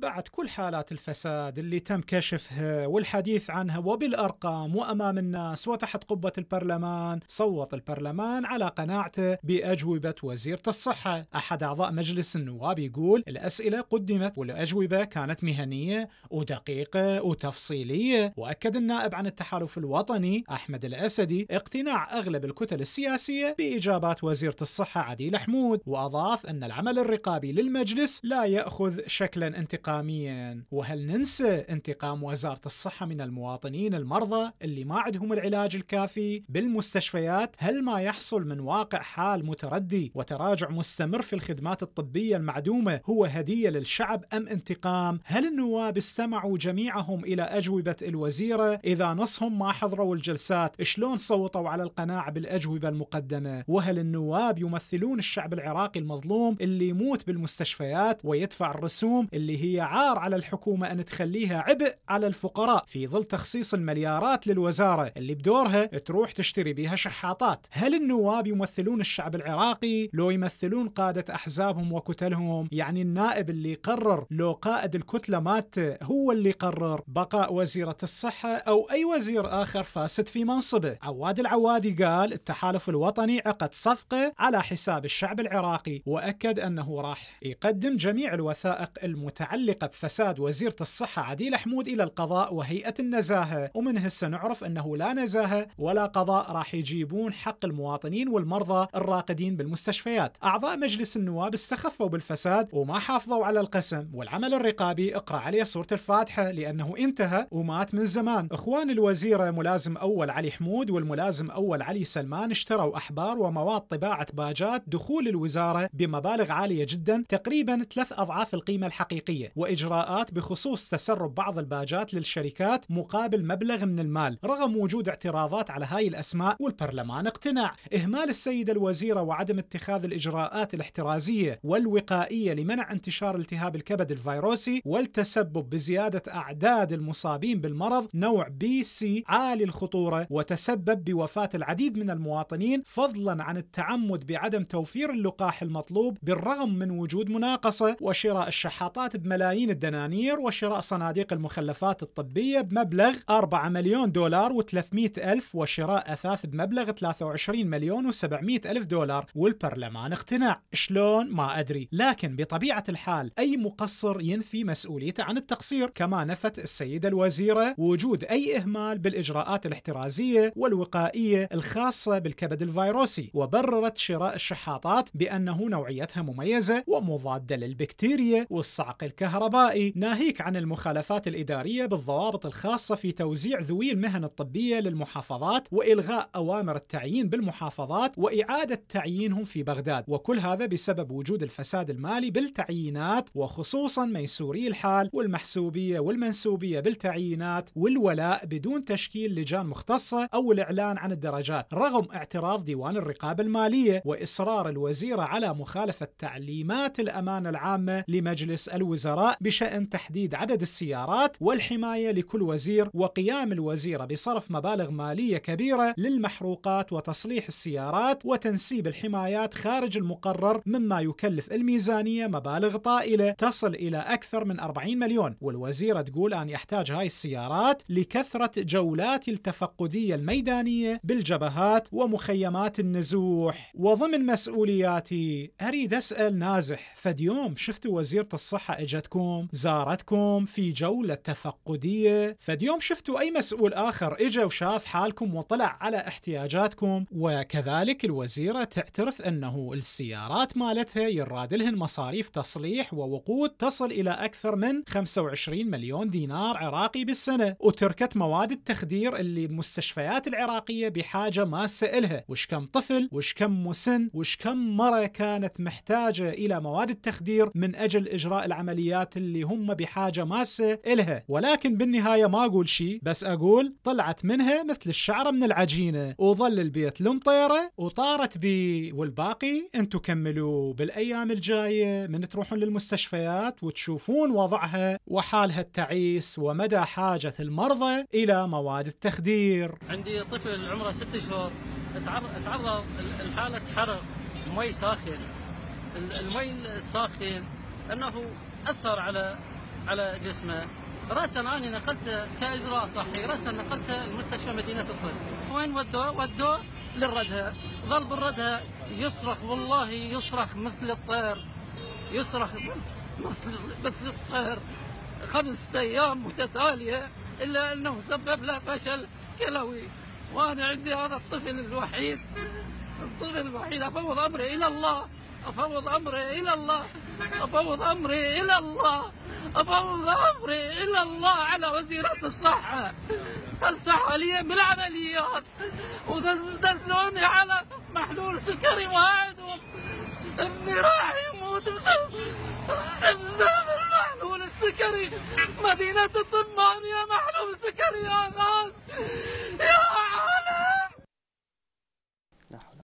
بعد كل حالات الفساد اللي تم كشفها والحديث عنها وبالارقام وامام الناس وتحت قبه البرلمان، صوت البرلمان على قناعته باجوبه وزيره الصحه، احد اعضاء مجلس النواب يقول الاسئله قدمت والاجوبه كانت مهنيه ودقيقه وتفصيليه، واكد النائب عن التحالف الوطني احمد الاسدي اقتناع اغلب الكتل السياسيه باجابات وزيره الصحه عديل حمود، واضاف ان العمل الرقابي للمجلس لا ياخذ شكلا انتقالي انتقاميا وهل ننسى انتقام وزارة الصحة من المواطنين المرضى اللي ما عندهم العلاج الكافي بالمستشفيات هل ما يحصل من واقع حال متردي وتراجع مستمر في الخدمات الطبية المعدومة هو هدية للشعب أم انتقام هل النواب استمعوا جميعهم إلى أجوبة الوزيرة إذا نصهم ما حضروا الجلسات شلون صوتوا على القناعة بالأجوبة المقدمة وهل النواب يمثلون الشعب العراقي المظلوم اللي يموت بالمستشفيات ويدفع الرسوم اللي هي عار على الحكومة أن تخليها عبء على الفقراء في ظل تخصيص المليارات للوزارة اللي بدورها تروح تشتري بها شحاطات هل النواب يمثلون الشعب العراقي لو يمثلون قادة أحزابهم وكتلهم يعني النائب اللي قرر لو قائد الكتلة مات هو اللي قرر بقاء وزيرة الصحة أو أي وزير آخر فاسد في منصبه عواد العوادي قال التحالف الوطني عقد صفقة على حساب الشعب العراقي وأكد أنه راح يقدم جميع الوثائق المتعلقة متعلقة بفساد وزيرة الصحة عديلة حمود إلى القضاء وهيئة النزاهة ومن هسه نعرف أنه لا نزاهة ولا قضاء راح يجيبون حق المواطنين والمرضى الراقدين بالمستشفيات أعضاء مجلس النواب استخفوا بالفساد وما حافظوا على القسم والعمل الرقابي اقرأ عليه سورة الفاتحة لأنه انتهى ومات من زمان إخوان الوزيرة ملازم أول علي حمود والملازم أول علي سلمان اشتروا أحبار ومواد طباعة باجات دخول الوزارة بمبالغ عالية جدا تقريبا ثلاث أضعاف القيمة الحقيقية وإجراءات بخصوص تسرب بعض الباجات للشركات مقابل مبلغ من المال رغم وجود اعتراضات على هاي الأسماء والبرلمان اقتنع إهمال السيدة الوزيرة وعدم اتخاذ الإجراءات الاحترازية والوقائية لمنع انتشار التهاب الكبد الفيروسي والتسبب بزيادة أعداد المصابين بالمرض نوع بي سي عالي الخطورة وتسبب بوفاة العديد من المواطنين فضلا عن التعمد بعدم توفير اللقاح المطلوب بالرغم من وجود مناقصة وشراء الشحاطات بملايين ملايين الدنانير وشراء صناديق المخلفات الطبية بمبلغ 4 مليون دولار و300 ألف وشراء أثاث بمبلغ 23 مليون و700 ألف دولار والبرلمان اقتنع شلون ما أدري لكن بطبيعة الحال أي مقصر ينفي مسؤوليته عن التقصير كما نفت السيدة الوزيرة وجود أي إهمال بالإجراءات الاحترازية والوقائية الخاصة بالكبد الفيروسي وبررت شراء الشحاطات بأنه نوعيتها مميزة ومضادة للبكتيريا والصعق الكهربائي الكهربائي ناهيك عن المخالفات الإدارية بالضوابط الخاصة في توزيع ذوي المهن الطبية للمحافظات وإلغاء أوامر التعيين بالمحافظات وإعادة تعيينهم في بغداد وكل هذا بسبب وجود الفساد المالي بالتعيينات وخصوصا ميسوري الحال والمحسوبية والمنسوبية بالتعيينات والولاء بدون تشكيل لجان مختصة أو الإعلان عن الدرجات رغم اعتراض ديوان الرقابة المالية وإصرار الوزيرة على مخالفة تعليمات الأمانة العامة لمجلس الوزراء بشأن تحديد عدد السيارات والحماية لكل وزير وقيام الوزيرة بصرف مبالغ مالية كبيرة للمحروقات وتصليح السيارات وتنسيب الحمايات خارج المقرر مما يكلف الميزانية مبالغ طائلة تصل إلى أكثر من 40 مليون والوزيرة تقول أن يحتاج هاي السيارات لكثرة جولات التفقدية الميدانية بالجبهات ومخيمات النزوح وضمن مسؤولياتي أريد أسأل نازح فد يوم شفت وزيرة الصحة إجت زيارتكم زارتكم في جولة تفقدية فديوم شفتوا أي مسؤول آخر إجا وشاف حالكم وطلع على احتياجاتكم وكذلك الوزيرة تعترف أنه السيارات مالتها يراد مصاريف تصليح ووقود تصل إلى أكثر من 25 مليون دينار عراقي بالسنة وتركت مواد التخدير اللي المستشفيات العراقية بحاجة ما سألها وش كم طفل وش كم مسن وش كم مرة كانت محتاجة إلى مواد التخدير من أجل إجراء العمليات الشخصيات اللي هم بحاجة ماسة إلها ولكن بالنهاية ما أقول شيء بس أقول طلعت منها مثل الشعرة من العجينة وظل البيت لمطيرة وطارت بي والباقي انتو كملوا بالأيام الجاية من تروحون للمستشفيات وتشوفون وضعها وحالها التعيس ومدى حاجة المرضى إلى مواد التخدير عندي طفل عمره ست شهور تعرض لحالة حرق مي ساخن المي الساخن أنه أثر على على جسمه رأسا أنا نقلته كإجراء صحي رأسا نقلته لمستشفى مدينة الطب وين ودوه؟ ودوه للردها ظل بالردها يصرخ والله يصرخ مثل الطير يصرخ مثل مثل الطير خمسة أيام متتالية إلا أنه سبب له فشل كلوي وأنا عندي هذا الطفل الوحيد الطفل الوحيد أفوض أمري إلى الله أفوض أمري إلى الله أفوض أمري إلى الله أفوض أمري إلى الله على وزيرة الصحة الصحة لي بالعمليات ودزوني على محلول سكري واحد ابني راح يموت بسبب بسبب المحلول السكري مدينة الطمان يا محلول سكري يا ناس يا عالم